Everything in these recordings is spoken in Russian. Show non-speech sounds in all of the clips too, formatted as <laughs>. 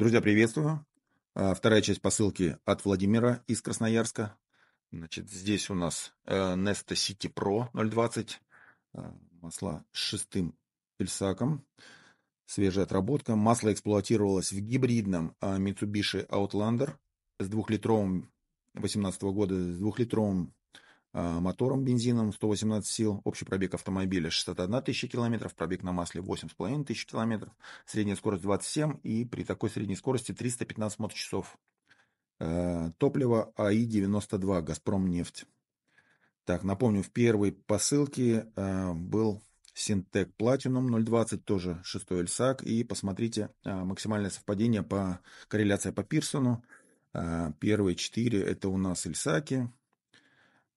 Друзья, приветствую. А, вторая часть посылки от Владимира из Красноярска. Значит, здесь у нас э, Nesta City Pro 020. А, масла с шестым пельсаком. Свежая отработка. Масло эксплуатировалось в гибридном а, Mitsubishi Outlander с двухлитровым 18 года с двухлитровым а, мотором бензином 118 сил, общий пробег автомобиля 61 тысяча километров, пробег на масле 8,5 тысяч километров, средняя скорость 27 и при такой средней скорости 315 моточасов. А, топливо АИ-92, Газпром нефть. Так, напомню, в первой посылке а, был Синтек Платинум 020, тоже 6 Эльсак, и посмотрите максимальное совпадение по корреляции по Пирсону. Первые четыре это у нас Эльсаки,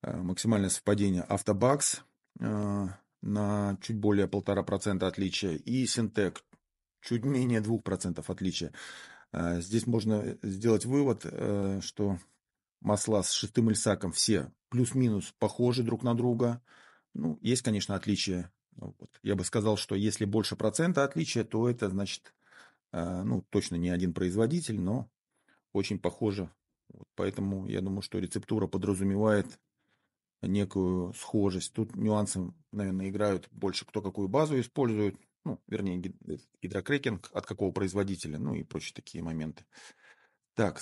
Э, максимальное совпадение Автобакс э, на чуть более полтора процента отличия и Синтек чуть менее двух процентов отличия. Э, здесь можно сделать вывод, что масла с шестым эльсаком все плюс-минус похожи друг на друга. Ну, есть, конечно, отличия. Вот. Я бы сказал, что если больше процента отличия, то это значит, ну, точно не один производитель, но очень похоже. Вот поэтому я думаю, что рецептура подразумевает некую схожесть. Тут нюансы, наверное, играют больше, кто какую базу использует, ну, вернее, э, гидрокрекинг, от какого производителя, ну и прочие такие моменты. Так,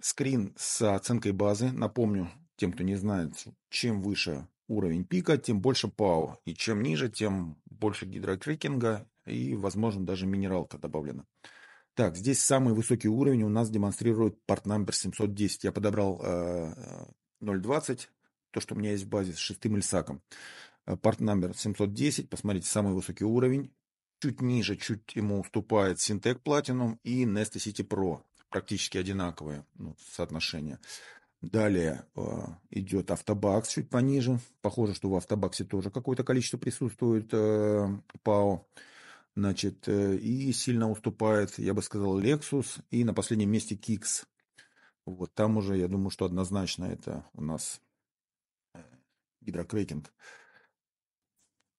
скрин с оценкой базы. Напомню тем, кто не знает, чем выше уровень пика, тем больше пау, И чем ниже, тем больше гидрокрекинга и, возможно, даже минералка добавлена. Так, здесь самый высокий уровень у нас демонстрирует порт номер 710. Я подобрал э, 0.20 э, то, что у меня есть в базе с шестым ильсаком. Part э, номер 710, посмотрите, самый высокий уровень. Чуть ниже, чуть ему уступает Syntec Platinum и Nesta City Pro. Практически одинаковые ну, соотношения. Далее э, идет автобакс чуть пониже. Похоже, что в автобаксе тоже какое-то количество присутствует э, ПАО. Значит, э, и сильно уступает, я бы сказал, Lexus. И на последнем месте Kicks. Вот там уже, я думаю, что однозначно это у нас гидрокрекинг.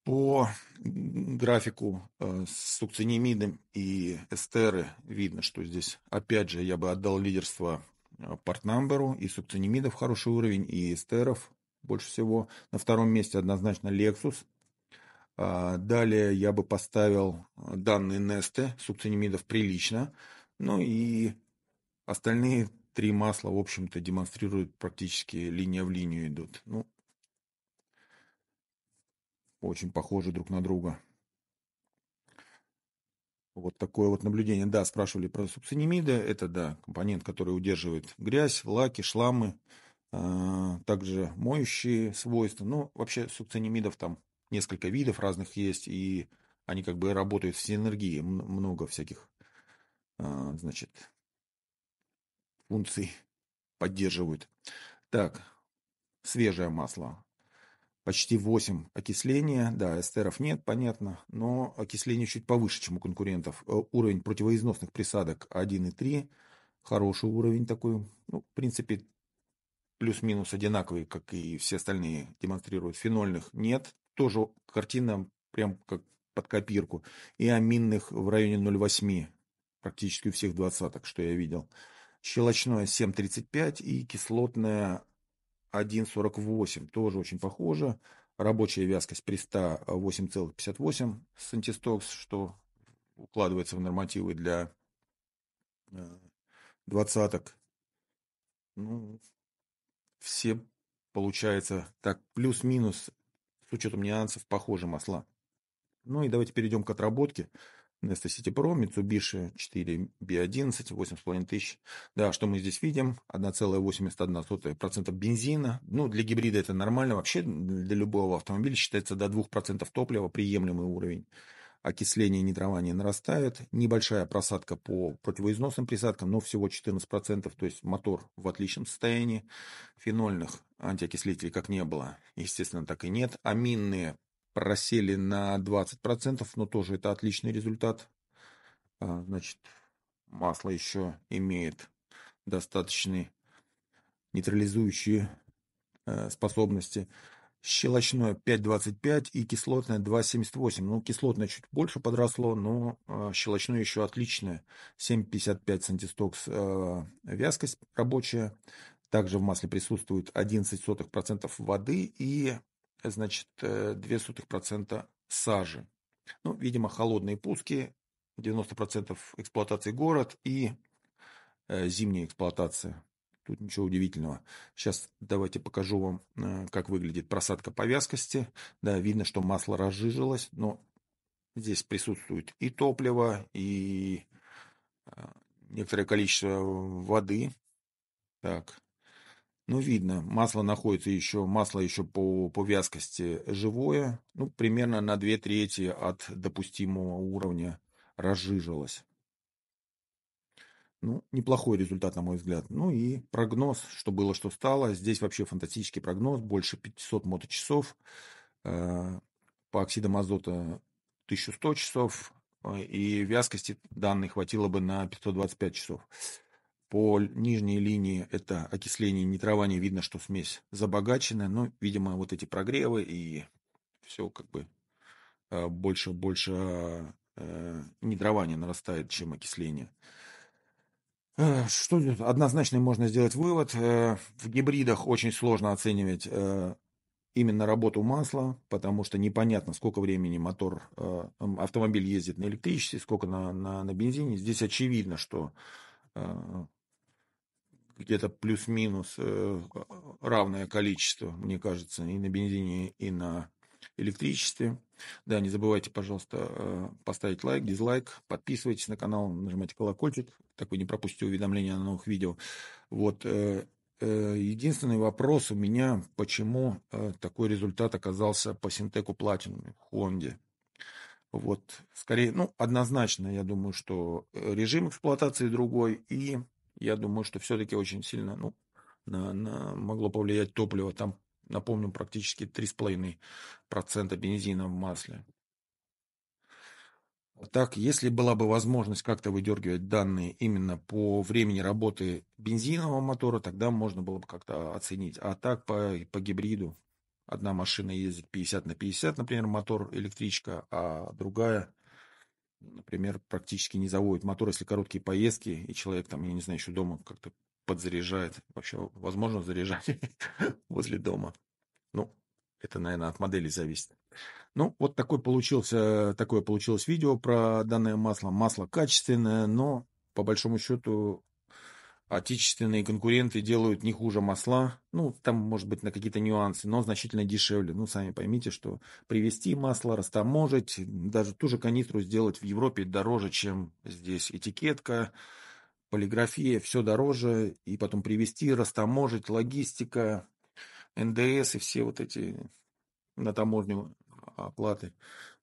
По графику э, с сукцинемидом и эстеры видно, что здесь, опять же, я бы отдал лидерство э, портнамберу и сукцинемидов хороший уровень, и эстеров больше всего. На втором месте однозначно Lexus. А, далее я бы поставил э, данные Несты, сукцинемидов прилично. Ну и остальные три масла, в общем-то, демонстрируют практически линия в линию идут. Ну, очень похожи друг на друга. Вот такое вот наблюдение. Да, спрашивали про субсинимиды. Это, да, компонент, который удерживает грязь, лаки, шламы, а также моющие свойства. Ну, вообще субсинимидов там несколько видов разных есть, и они как бы работают в синергии. Много всяких, а, значит, функций поддерживают. Так, свежее масло почти 8 окисления. Да, эстеров нет, понятно, но окисление чуть повыше, чем у конкурентов. Э, уровень противоизносных присадок 1,3. Хороший уровень такой. Ну, в принципе, плюс-минус одинаковый, как и все остальные демонстрируют. Фенольных нет. Тоже картина прям как под копирку. И аминных в районе 0,8. Практически у всех двадцаток, что я видел. Щелочное 7,35 и кислотное 1.48, тоже очень похоже. Рабочая вязкость при 100 8,58 сантистокс, что укладывается в нормативы для э, двадцаток. Ну, все, получается, так, плюс-минус, с учетом нюансов, похожи масла. Ну и давайте перейдем к отработке. Nesta City Pro, Mitsubishi 4B11, 8,5 тысяч. Да, что мы здесь видим? 1,81% бензина. Ну, для гибрида это нормально. Вообще для любого автомобиля считается до 2% топлива приемлемый уровень. Окисление и нитрование нарастают. Небольшая просадка по противоизносным присадкам, но всего 14%. То есть мотор в отличном состоянии. Фенольных антиокислителей как не было, естественно, так и нет. Аминные просели на 20%, но тоже это отличный результат. А, значит, масло еще имеет достаточные нейтрализующие э, способности. Щелочное 5,25 и кислотное 2,78. Ну, кислотное чуть больше подросло, но э, щелочное еще отличное. 7,55 сантистокс э, вязкость рабочая. Также в масле присутствует 11% воды и значит, 0,02% э, сажи. Ну, видимо, холодные пуски, 90% эксплуатации город и э, зимняя эксплуатация. Тут ничего удивительного. Сейчас давайте покажу вам, э, как выглядит просадка по вязкости. Да, видно, что масло разжижилось, но здесь присутствует и топливо, и некоторое количество воды. Так, ну, видно, масло находится еще, масло еще по, по вязкости живое, ну, примерно на две трети от допустимого уровня разжижилось. Ну, неплохой результат, на мой взгляд. Ну и прогноз, что было, что стало. Здесь вообще фантастический прогноз, больше 500 моточасов, э, по оксидам азота 1100 часов, э, и вязкости данной хватило бы на 525 часов. По нижней линии это окисление и нитрование, видно, что смесь забогачена, но, видимо, вот эти прогревы и все как бы больше-больше а, а, э, нитрование нарастает, чем окисление. Э, что однозначно можно сделать вывод? Э, в гибридах очень сложно оценивать именно работу масла, потому что непонятно, сколько времени мотор, автомобиль ездит на электричестве, сколько на, на, на бензине. Здесь очевидно, что где-то плюс-минус э, равное количество, мне кажется, и на бензине, и на электричестве. Да, не забывайте, пожалуйста, э, поставить лайк, дизлайк, подписывайтесь на канал, нажимайте колокольчик, так вы не пропустите уведомления на новых видео. Вот, э, единственный вопрос у меня, почему такой результат оказался по синтеку платину в Хонде. Вот, скорее, ну, однозначно, я думаю, что режим эксплуатации другой и я думаю, что все-таки очень сильно ну, на, на, могло повлиять топливо. Там, напомню, практически 3,5% бензина в масле. Так, если была бы возможность как-то выдергивать данные именно по времени работы бензинового мотора, тогда можно было бы как-то оценить. А так по, по гибриду одна машина ездит 50 на 50, например, мотор электричка, а другая например, практически не заводит мотор, если короткие поездки, и человек там, я не знаю, еще дома как-то подзаряжает. Вообще, возможно, заряжать <laughs> возле дома. Ну, это, наверное, от модели зависит. Ну, вот такой получился, такое получилось видео про данное масло. Масло качественное, но по большому счету Отечественные конкуренты делают не хуже масла, ну, там, может быть, на какие-то нюансы, но значительно дешевле. Ну, сами поймите, что привезти масло, растаможить, даже ту же канистру сделать в Европе дороже, чем здесь этикетка, полиграфия, все дороже, и потом привезти, растаможить, логистика, НДС и все вот эти на таможню оплаты.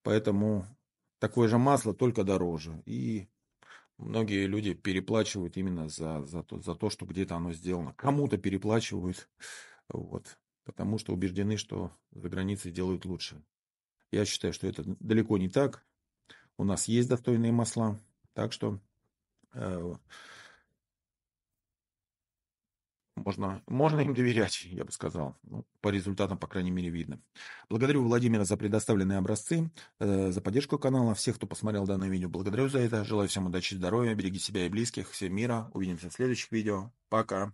Поэтому такое же масло, только дороже. И Многие люди переплачивают именно за, за, то, за то, что где-то оно сделано. Кому-то переплачивают, <laughs> вот, потому что убеждены, что за границей делают лучше. Я считаю, что это далеко не так. У нас есть достойные масла, так что э, можно, можно им доверять, я бы сказал. Ну, по результатам, по крайней мере, видно. Благодарю Владимира за предоставленные образцы, э, за поддержку канала, всех, кто посмотрел данное видео. Благодарю за это. Желаю всем удачи, здоровья, береги себя и близких, всем мира. Увидимся в следующих видео. Пока.